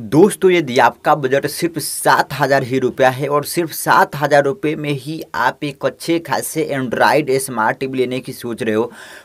दोस्तों यदि आपका बजट सिर्फ सात हज़ार ही रुपया है और सिर्फ सात हज़ार रुपये में ही आप एक अच्छे खासे एंड्रॉयड स्मार्ट टीवी लेने की सोच रहे हो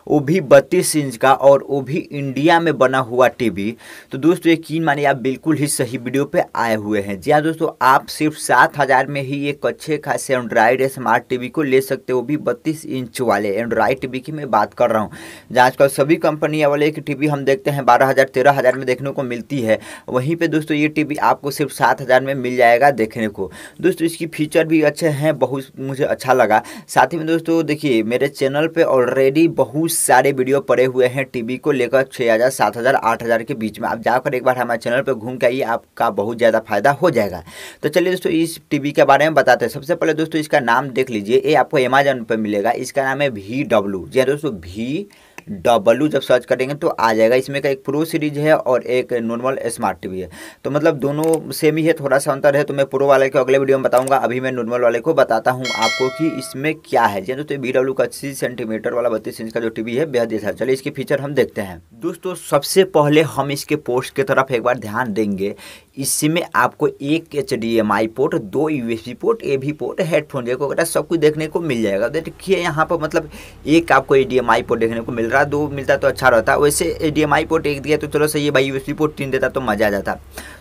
वो भी बत्तीस इंच का और वो भी इंडिया में बना हुआ टीवी तो दोस्तों यकीन मानिए आप बिल्कुल ही सही वीडियो पे आए हुए हैं जी हाँ दोस्तों आप सिर्फ सात हज़ार में ही एक अच्छे खासे एंड्रॉयड स्मार्ट टी को ले सकते हो भी बत्तीस इंच वाले एंड्रॉयड टी की मैं बात कर रहा हूँ जहाँ आजकल सभी कंपनियाँ वाले की टी हम देखते हैं बारह हज़ार में देखने को मिलती है वहीं पर दोस्तों ये टी आपको सिर्फ सात हज़ार में मिल जाएगा देखने को दोस्तों इसकी फीचर भी अच्छे हैं बहुत मुझे अच्छा लगा साथ ही में दोस्तों देखिए मेरे चैनल पे ऑलरेडी बहुत सारे वीडियो पड़े हुए हैं टीवी को लेकर छः हज़ार सात हज़ार आठ हज़ार के बीच में आप जाकर एक बार हमारे चैनल पर घूम के आइए आपका बहुत ज़्यादा फायदा हो जाएगा तो चलिए दोस्तों इस टी के बारे में बताते हैं सबसे पहले दोस्तों इसका नाम देख लीजिए ये आपको अमेजन पर मिलेगा इसका नाम है वी डब्ल्यू जी दोस्तों वी डब्ल्यू जब सर्च करेंगे तो आ जाएगा इसमें का एक प्रो सीरीज है और एक नॉर्मल स्मार्ट टीवी है तो मतलब दोनों सेम ही है थोड़ा सा अंतर है तो मैं प्रो वाले को अगले वीडियो में बताऊंगा अभी मैं नॉर्मल वाले को बताता हूँ आपको कि इसमें क्या है जैसे तो बी डब्ल्यू का अस्सी सेंटीमीटर वाला बत्तीस इंच का जो टीवी है बेहद अच्छा चलिए इसके फीचर हम देखते हैं दोस्तों सबसे पहले हम इसके पोस्ट की तरफ एक बार ध्यान देंगे इसमें आपको एक H D M I port दो U S B port A भी पोर्ट हेडफोन देखो वगैरह सब कुछ देखने को मिल जाएगा तो देखिए यहाँ पर मतलब एक आपको H D M I port देखने को मिल रहा दो मिलता तो अच्छा रहता वैसे H D M I port एक दिया तो चलो सही है भाई यू एस बी पोर्ट तीन देता तो मज़ा आ जाता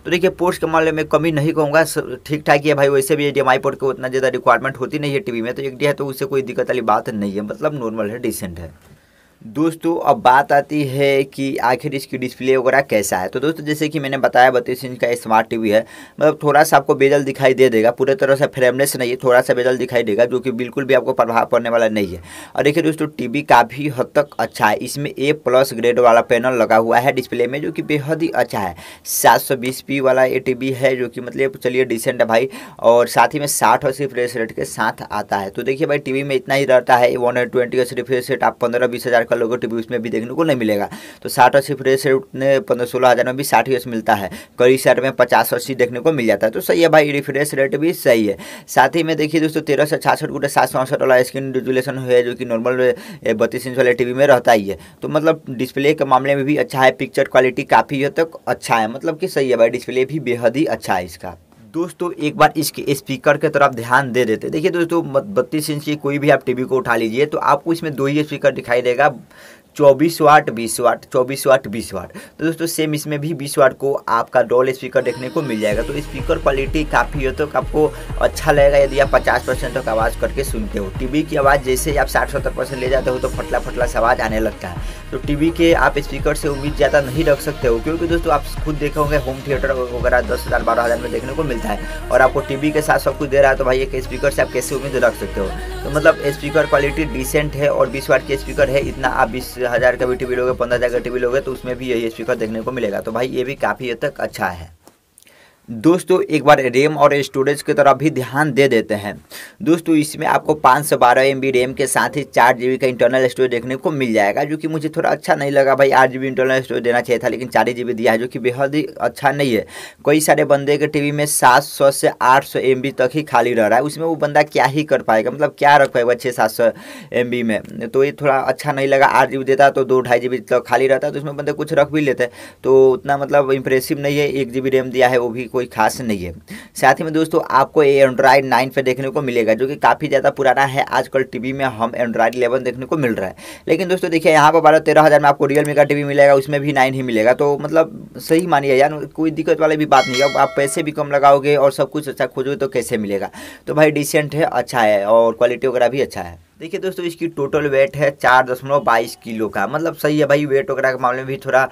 तो देखिए पोर्ट्स के मामले में कमी नहीं कहूँगा ठीक ठाक है भाई वैसे भी H D M I port को उतना ज़्यादा रिक्वायरमेंट होती नहीं है टी वी में तो एक डी है तो उससे कोई दिक्कत वाली बात नहीं है मतलब नॉर्मल है डिसेंट है दोस्तों अब बात आती है कि आखिर इसकी डिस्प्ले वगैरह कैसा है तो दोस्तों जैसे कि मैंने बताया बत्तीस इंच का स्मार्ट टीवी है मतलब थोड़ा सा आपको बेजल दिखाई दे देगा पूरे तरह से फ्रेमलेस नहीं है थोड़ा सा बेजल दिखाई देगा जो कि बिल्कुल भी आपको प्रभाव पड़ने वाला नहीं है और देखिए दोस्तों वी काफ़ी हद तक अच्छा है इसमें ए प्लस ग्रेड वाला पैनल लगा हुआ है डिस्प्ले में जो कि बेहद ही अच्छा है सात वाला ए टी है जो कि मतलब चलिए डिसेंट है भाई और साथ ही में साठ और रिफ्रेश रेट के साथ आता है तो देखिए भाई टी में इतना ही रहता है वन ट्वेंटी का रिफ्रेश रेट आप पंद्रह बीस हज़ार आपका लोगो टीवी उसमें भी देखने को नहीं मिलेगा तो साठ अस्सी फ्रेश रेट में पंद्रह सोलह हज़ार में भी साठ ही मिलता है कई सेट में पचास अस्सी देखने को मिल जाता है तो सही है भाई रिफ्रेश रेट भी सही है साथ ही में देखिए दोस्तों तेरह सौ छासठ गुटे सात सौ अड़सठ वाला स्क्रीन रेजुलेशन है जो कि नॉर्मल बत्तीस इंच वाले टीवी में रहता ही है तो मतलब डिस्प्ले के मामले में भी अच्छा है पिक्चर क्वालिटी काफ़ी हद तक अच्छा है मतलब कि सही है भाई डिस्प्ले भी बेहद ही अच्छा है इसका दोस्तों एक बार इसके स्पीकर के तरफ ध्यान दे देते देखिए दोस्तों बत्तीस इंच की कोई भी आप टीवी को उठा लीजिए तो आपको इसमें दो ही स्पीकर दिखाई देगा चौबीस वाट बीस वाट चौबीस वाट बीस वाट तो दोस्तों सेम इसमें भी बीस वाट को आपका डॉल स्पीकर देखने को मिल जाएगा तो स्पीकर क्वालिटी काफ़ी हो तो आपको अच्छा लगेगा यदि आप पचास परसेंट तक आवाज़ करके सुनते हो टीवी की आवाज़ जैसे ही आप साठ सत्तर परसेंट ले जाते हो तो फटला फटला से आवाज़ आने लगता है तो टी के आप स्पीकर से उम्मीद ज़्यादा नहीं रख सकते हो क्योंकि दोस्तों आप खुद देखे होंगे होम थिएटर वगैरह दस हज़ार बारह हज़ार में देखने को मिलता है और आपको टी के साथ सब कुछ दे रहा है तो भाई एक स्पीकर से आप कैसे उम्मीद रख सकते हो तो मतलब स्पीकर क्वालिटी डिसेंट है और बीस वाट के स्पीकर है इतना आप बीस हज़ार का भी टी लोगे पंद्रह हज़ार का टी लोगे तो उसमें भी यही स्पीकर देखने को मिलेगा तो भाई ये भी काफ़ी हद तक अच्छा है दोस्तों एक बार रैम और स्टोरेज की तरफ भी ध्यान दे देते हैं दोस्तों इसमें आपको पाँच सौ बारह एम रैम के साथ ही चार जी का इंटरनल स्टोरेज देखने को मिल जाएगा जो कि मुझे थोड़ा अच्छा नहीं लगा भाई आठ जी इंटरनल स्टोरेज देना चाहिए था लेकिन चार ही दिया है जो कि बेहद ही अच्छा नहीं है कई सारे बंदे के टी में सात सौ से आठ सौ एम तक ही खाली रह रहा है उसमें वो बंदा क्या ही कर पाएगा मतलब क्या रख पाएगा छः सात सौ एम में तो ये थोड़ा अच्छा नहीं लगा आठ जी देता तो दो ढाई जी तक खाली रहता तो उसमें बंदे कुछ रख भी लेते तो उतना मतलब इम्प्रेसिव नहीं है एक जी रैम दिया है वो भी कोई कोई खास नहीं है साथ ही में दोस्तों आपको ये एंड्रॉयड नाइन पे देखने को मिलेगा जो कि काफ़ी ज़्यादा पुराना है आजकल टीवी में हम एंड्रॉयड इलेवन देखने को मिल रहा है लेकिन दोस्तों देखिए यहाँ पर बारह तेरह हज़ार में आपको रियलमी का टी मिलेगा उसमें भी नाइन ही मिलेगा तो मतलब सही मानिए यार कोई दिक्कत वाली भी बात नहीं है आप पैसे भी कम लगाओगे और सब कुछ अच्छा खोजोगे तो कैसे मिलेगा तो भाई डिसेंट है अच्छा है और क्वालिटी वगैरह भी अच्छा है देखिए दोस्तों इसकी टोटल वेट है चार दशमलव बाईस किलो का मतलब सही है भाई वेट वगैरह के मामले में भी थोड़ा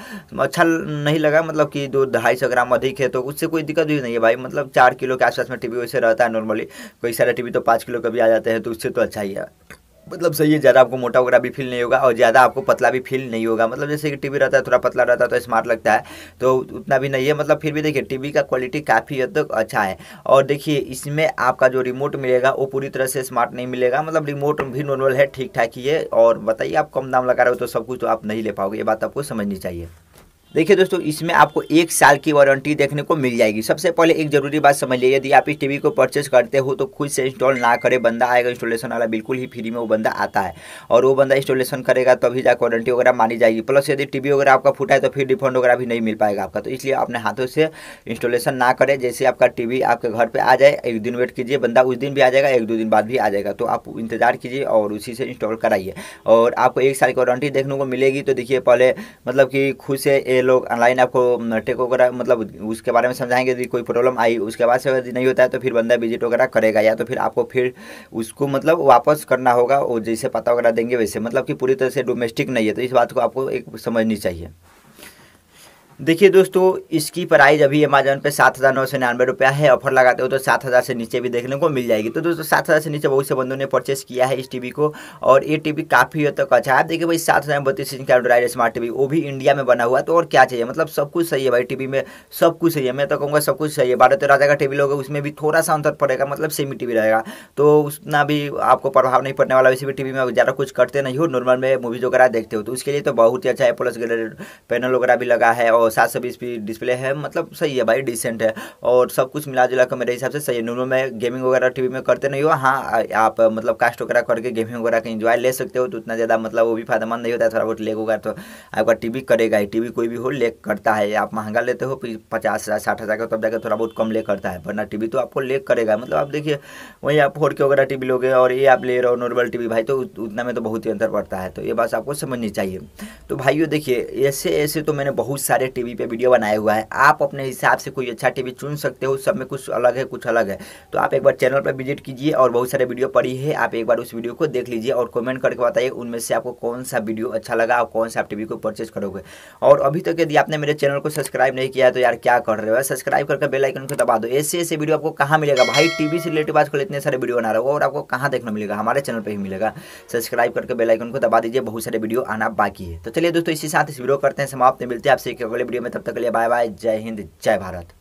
अच्छा नहीं लगा मतलब कि दो ढाई सौ ग्राम अधिक है तो उससे कोई दिक्कत भी नहीं है भाई मतलब चार किलो के आसपास में टीवी वैसे रहता है नॉर्मली कोई सारा टीवी तो पाँच किलो का भी आ जाते हैं तो उससे तो अच्छा ही है मतलब सही है ज़्यादा आपको मोटा वगैरह भी फील नहीं होगा और ज़्यादा आपको पतला भी फील नहीं होगा मतलब जैसे कि टीवी रहता है थोड़ा पतला रहता है तो स्मार्ट लगता है तो उतना भी नहीं है मतलब फिर भी देखिए टीवी का क्वालिटी काफ़ी हद तक अच्छा है और देखिए इसमें आपका जो रिमोट मिलेगा वो पूरी तरह से स्मार्ट नहीं मिलेगा मतलब रिमोट भी नॉर्मल है ठीक ठाक ही है और बताइए आप कम दाम लगा रहे हो तो सब कुछ तो आप नहीं ले पाओगे ये बात आपको समझनी चाहिए देखिए दोस्तों इसमें आपको एक साल की वारंटी देखने को मिल जाएगी सबसे पहले एक जरूरी बात समझ लीजिए यदि आप इस टीवी को परचेज करते हो तो खुद से इंस्टॉल ना करें बंदा आएगा इंस्टॉलेशन वाला बिल्कुल ही फ्री में वो बंदा आता है और वो बंदा इंस्टॉलेशन करेगा तभी जाकर वारंटी वगैरह मानी जाएगी प्लस यदि टी वगैरह आपका फूटा है तो फिर रिफंड वगैरह भी नहीं मिल पाएगा आपका तो इसलिए अपने हाथों से इंस्टॉलेशन ना करें जैसे आपका टी आपके घर पर आ जाए एक दिन वेट कीजिए बंदा उस दिन भी आ जाएगा एक दो दिन बाद भी आ जाएगा तो आप इंतजार कीजिए और उसी से इंस्टॉल कराइए और आपको एक साल की वारंटी देखने को मिलेगी तो देखिए पहले मतलब कि खुद से लोग ऑनलाइन आपको टेक वगैरह मतलब उसके बारे में समझाएंगे यदि कोई प्रॉब्लम आई उसके बाद से यदि नहीं होता है तो फिर बंदा विजिट वगैरह करेगा या तो फिर आपको फिर उसको मतलब वापस करना होगा और जैसे पता वगैरह देंगे वैसे मतलब कि पूरी तरह से डोमेस्टिक नहीं है तो इस बात को आपको एक समझनी चाहिए देखिए दोस्तों इसकी प्राइस अभी अमेजोन पे सात हज़ार नौ सौ निन्यानवे रुपया है ऑफर लगाते हो तो सात हज़ार से नीचे भी देखने को मिल जाएगी तो दोस्तों सात हज़ार से नीचे बहुत से बंदों ने परचेस किया है इस टीवी को और ये टीवी काफ़ी हद तक अच्छा है देखिए भाई सात हज़ार बत्तीस इंच का एंड्रॉइड स्मार्ट टी वो भी इंडिया में बना हुआ तो और क्या चाहिए मतलब सब कुछ सही है भाई टी में सब कुछ सही है मैं तो कहूँगा सब कुछ सही है बारह तेरह का टीवी लोग उसमें भी थोड़ा सा अंतर पड़ेगा मतलब सेमी टीवी रहेगा तो उतना भी आपको प्रभाव नहीं पड़ने वाला वैसे भी टीवी में ज़्यादा कुछ करते नहीं हो नॉर्मल में मूवीज़ वगैरह देखते हो तो उसके लिए तो बहुत ही अच्छा है प्लस पैनल वगैरह भी लगा है और और सात सौ बीस पी डिस्प्ले है मतलब सही है भाई डिसेंट है और सब कुछ मिला जुला कर मेरे हिसाब से सही है नॉर्मल में गेमिंग वगैरह टीवी में करते नहीं हो हाँ आप मतलब कास्ट वगैरह करके गेमिंग वगैरह का इंजॉय ले सकते हो तो उतना ज़्यादा मतलब वो भी फायदेमंद नहीं होता है थोड़ा बहुत लेग वगैरह तो आपका टी करेगा ही टी कोई भी हो लेग करता है आप महंगा लेते हो पचास हज़ार साठ हज़ार का तब जाकर थोड़ा बहुत कम लेग करता है वरना टी तो आपको लेग करेगा मतलब आप देखिए वहीं आप फोर के वगैरह टी लोगे और ये आप ले रहे हो नॉर्मल टी भाई तो उतना में तो बहुत ही अंतर पड़ता है तो ये बात आपको समझनी चाहिए तो भाइयों देखिए ऐसे ऐसे तो मैंने बहुत सारे टीवी पे वीडियो बनाया हुआ है आप अपने हिसाब से कोई अच्छा टीवी चुन सकते हो सब में कुछ अलग है कुछ अलग है तो आप एक बार चैनल पर विजिट कीजिए और बहुत सारे वीडियो पड़ी है आप एक बार उस वीडियो को देख लीजिए और कमेंट करके बताइए उनमें से आपको कौन सा वीडियो अच्छा लगा और कौन सा आप टीवी को परचेज करोगे और अभी तक यदि आपने मेरे चैनल को सब्सक्राइब नहीं किया तो यार क्या कर रहे हो सब्सक्राइब करके बेलाइकन को दबा दो ऐसे ऐसे वीडियो आपको कहाँ मिलेगा भाई टीवी से रिलेटेड आजकल इतने सारे वीडियो बना रहे हो और आपको कहाँ देखना मिलेगा हमारे चैनल पर ही मिलेगा सब्सक्राइब करके बेलाइकन को दबा दीजिए बहुत सारे वीडियो आना बाकी है तो चलिए दोस्तों इसी साथ इस वीडियो करते हैं समाप्त मिलते हैं आपसे एक अगले वीडियो में तब तक के लिए बाय बाय जय हिंद जय भारत